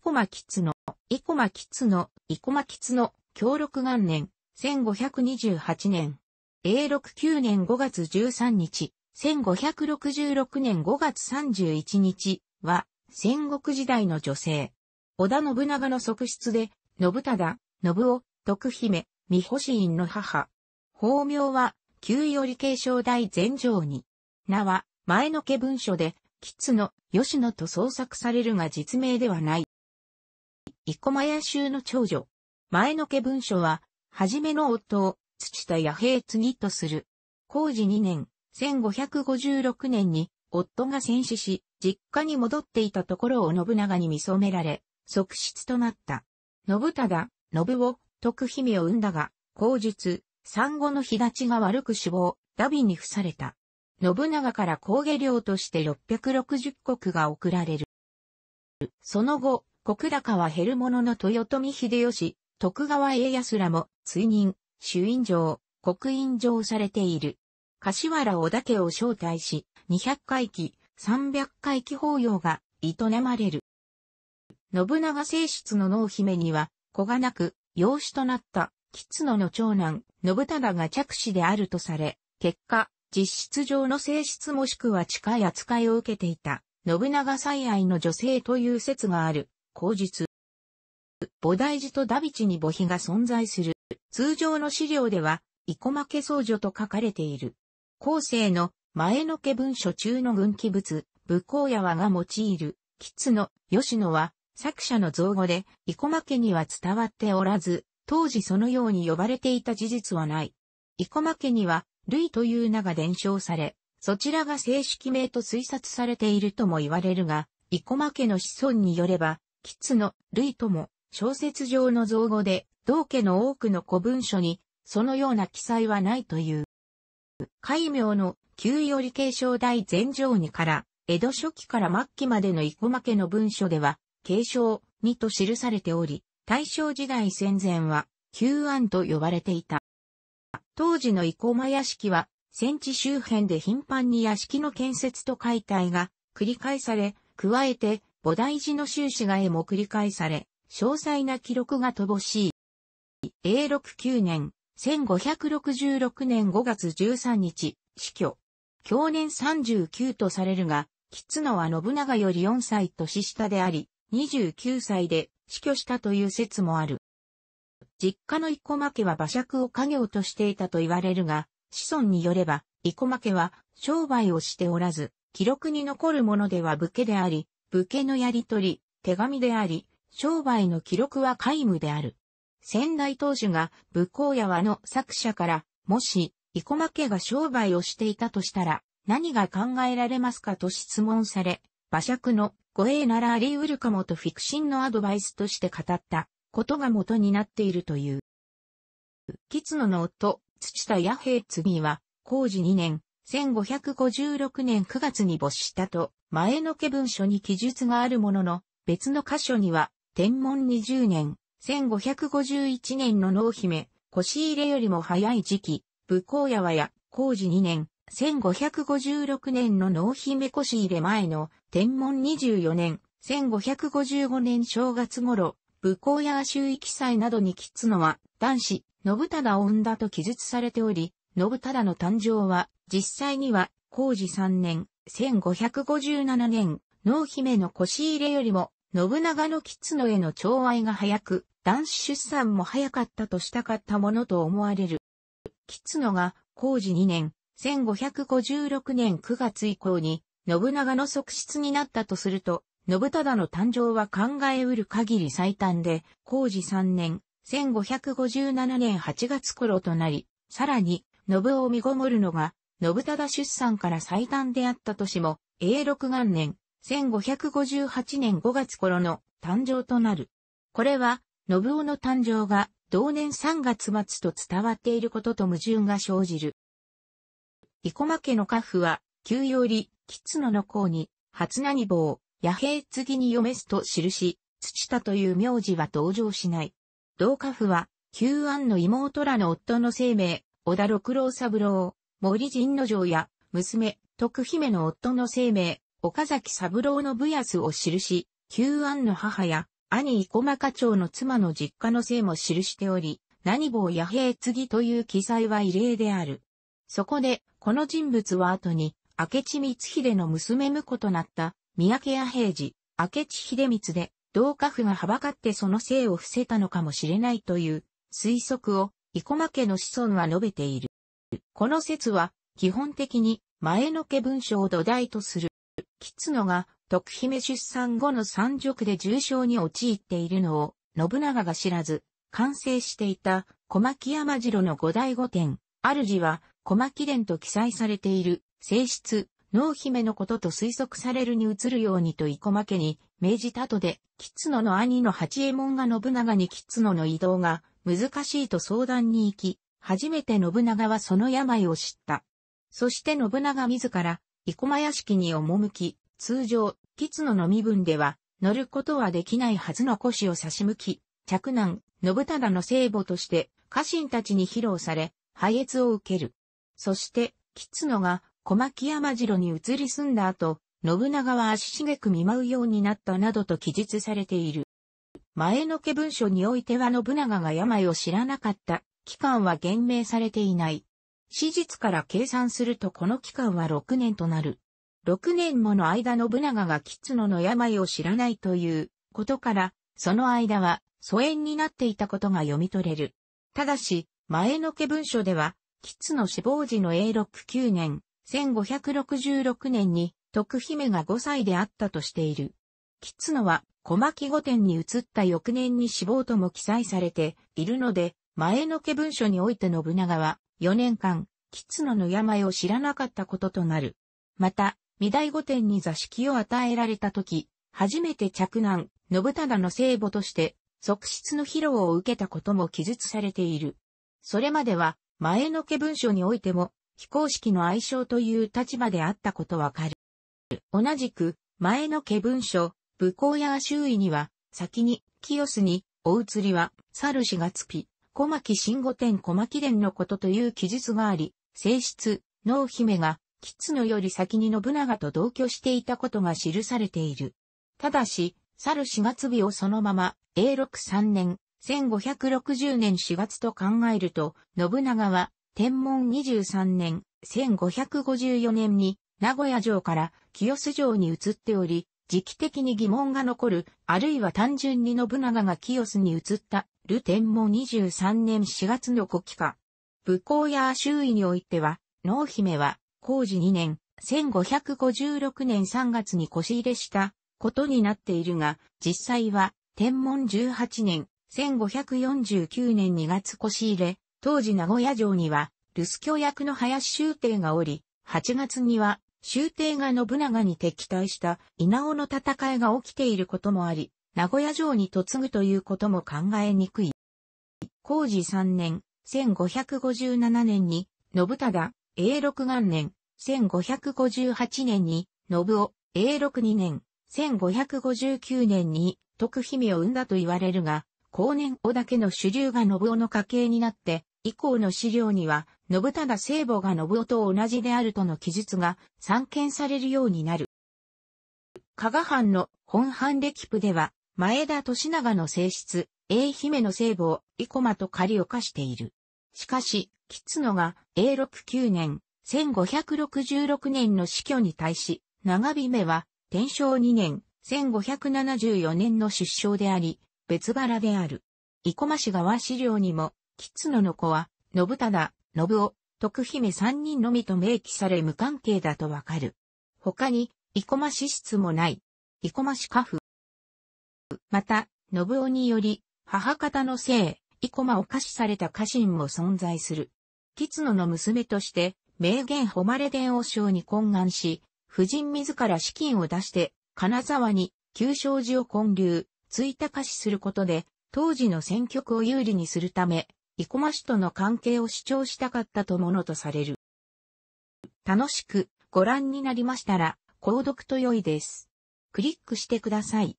生駒吉野、生駒吉野、生駒吉野、協力元年、1528年。永禄9年5月13日、1566年5月31日は、戦国時代の女性。織田信長の側室で、信忠、信夫、徳姫、三星院の母。法名は、旧より継承大前上に。名は、前の家文書で、吉野、吉野と創作されるが実名ではない。生駒谷州の長女。前の家文書は、はじめの夫を、土田弥平次とする。工事2年、1556年に、夫が戦死し、実家に戻っていたところを信長に見染められ、即失となった。信忠、信を、徳姫を生んだが、後述、産後の日立ちが悪く死亡、ダビに付された。信長から工芸料として660石が贈られる。その後、国高は減るものの豊臣秀吉、徳川家康らも追認、主印状、国印状されている。柏原織田家を招待し、200回忌、300回忌法要が営まれる。信長正室の濃姫には、子がなく、養子となった、吉野の長男、信忠が着手であるとされ、結果、実質上の性質もしくは近い扱いを受けていた、信長最愛の女性という説がある。口述。菩提寺とダビチに墓碑が存在する。通常の資料では、生駒家僧女と書かれている。後世の前の家文書中の軍記物、武功屋和が用いる、吉野、吉野は、作者の造語で、生駒家には伝わっておらず、当時そのように呼ばれていた事実はない。生駒家には、類という名が伝承され、そちらが正式名と推察されているとも言われるが、生駒家の子孫によれば、吉ツの類とも小説上の造語で、同家の多くの古文書に、そのような記載はないという。戒名の旧より継承大禅上にから、江戸初期から末期までの生駒家の文書では、継承にと記されており、大正時代戦前は、旧案と呼ばれていた。当時の生駒屋敷は、戦地周辺で頻繁に屋敷の建設と解体が繰り返され、加えて菩提寺の修士がへも繰り返され、詳細な記録が乏しい。永禄9年、1566年5月13日、死去。去年39とされるが、吉野は信長より4歳年下であり、29歳で死去したという説もある。実家の生駒家は馬借を家業としていたと言われるが、子孫によれば、生駒家は商売をしておらず、記録に残るものでは武家であり、武家のやりとり、手紙であり、商売の記録は皆無である。仙台当主が武功屋和の作者から、もし、生駒家が商売をしていたとしたら、何が考えられますかと質問され、馬借の護衛ならあり得るかもとフィクシンのアドバイスとして語ったことが元になっているという。吉野の夫、土田弥平次は、工事2年、1556年9月に没したと前の家文書に記述があるものの、別の箇所には、天文20年、1551年の濃姫、腰入れよりも早い時期、武功屋和や、工事2年、1556年の濃姫腰入れ前の、天文24年、1555年正月頃、武功屋周囲記載などに喫つのは、男子、信忠を産んだと記述されており、信忠の誕生は、実際には、工事3年、1557年、濃姫の腰入れよりも、信長の狐への寵愛が早く、男子出産も早かったとしたかったものと思われる。吉ノが、工事2年、1556年9月以降に、信長の側室になったとすると、信忠の誕生は考えうる限り最短で、工事3年、1557年8月頃となり、さらに、信を見ごもるのが、信忠出産から最短であった年も、永禄元年、1558年5月頃の誕生となる。これは、信夫の誕生が同年3月末と伝わっていることと矛盾が生じる。生駒家の家父は、旧より、吉野の子に、初何坊、野兵次に嫁すと記し、土田という名字は登場しない。同家父は、旧安の妹らの夫の生命、小田六郎三郎、森神之丞や、娘、徳姫の夫の生命、岡崎三郎のブヤを記し、旧安の母や、兄生駒課長の妻の実家の姓も記しており、何坊野平継という記載は異例である。そこで、この人物は後に、明智光秀の娘婿となった、三宅屋平次、明智秀光で、同家父がはばかってその姓を伏せたのかもしれないという推測を、生駒家の子孫は述べている。この説は、基本的に前の家文章を土台とする。吉野が徳姫出産後の三族で重症に陥っているのを信長が知らず、完成していた小牧山城の五大御殿、主は小牧殿と記載されている性質、濃姫のことと推測されるに移るようにと生駒家に命じたとで、吉野の兄の八右衛門が信長に吉野の移動が難しいと相談に行き、初めて信長はその病を知った。そして信長自ら、生駒屋敷に赴き、通常、キツのの身分では、乗ることはできないはずの腰を差し向き、嫡男、信忠の聖母として、家臣たちに披露され、拝謁を受ける。そして、キツノが、小牧山城に移り住んだ後、信長は足しげく見舞うようになったなどと記述されている。前の家文書においては信長が病を知らなかった期間は言明されていない。史実から計算するとこの期間は6年となる。6年もの間信長が吉野の病を知らないということから、その間は疎遠になっていたことが読み取れる。ただし、前の家文書では、吉野死亡時の永禄9年、1566年に徳姫が5歳であったとしている。吉野は小牧御殿に移った翌年に死亡とも記載されているので、前の家文書において信長は、4年間、狐の病を知らなかったこととなる。また、御大御殿に座敷を与えられた時、初めて着難、信忠の聖母として、側室の披露を受けたことも記述されている。それまでは、前の家文書においても、非公式の愛称という立場であったことわかる。同じく、前の家文書、武功や周囲には、先に、清須に、お移りは、猿氏がつき、小牧慎吾天小牧殿のことという記述があり、正室、濃姫が、キ野より先に信長と同居していたことが記されている。ただし、去る4月日をそのまま、永禄3年、1560年4月と考えると、信長は、天文23年、1554年に、名古屋城から清洲城に移っており、時期的に疑問が残る、あるいは単純に信長が清洲に移ったルテンも23年4月の古期化。武功や周囲においては、濃姫は、工事2年、1556年3月に腰入れしたことになっているが、実際は、天文18年、1549年2月腰入れ、当時名古屋城には、留守居役の林修帝がおり、8月には、修帝が信長に敵対した稲尾の戦いが起きていることもあり、名古屋城に嫁ぐということも考えにくい。工事3年、1557年に、信忠、永禄元年、1558年に、信夫、永禄2年、1559年に、徳姫を産んだと言われるが、後年織だけの主流が信夫の家系になって、以降の資料には、信忠聖母が信夫と同じであるとの記述が散見されるようになる。加賀藩の本藩歴譜では、前田利長の正室、英姫の聖母、を生駒と仮りを課している。しかし、キツノが、a 6 9年、1566年の死去に対し、長姫は、天正2年、1574年の出生であり、別腹である。生駒氏側資料にも、吉野の子は、信忠、信夫、徳姫三人のみと明記され無関係だとわかる。他に、生駒氏室もない。生駒氏家父、また、信夫により、母方の姓、生駒を可視された家臣も存在する。吉野の娘として、名言誉れ伝王賞に懇願し、夫人自ら資金を出して、金沢に旧正寺を建立、追加化しすることで、当時の挙区を有利にするため、生駒氏との関係を主張したかったとものとされる。楽しくご覧になりましたら、購読と良いです。クリックしてください。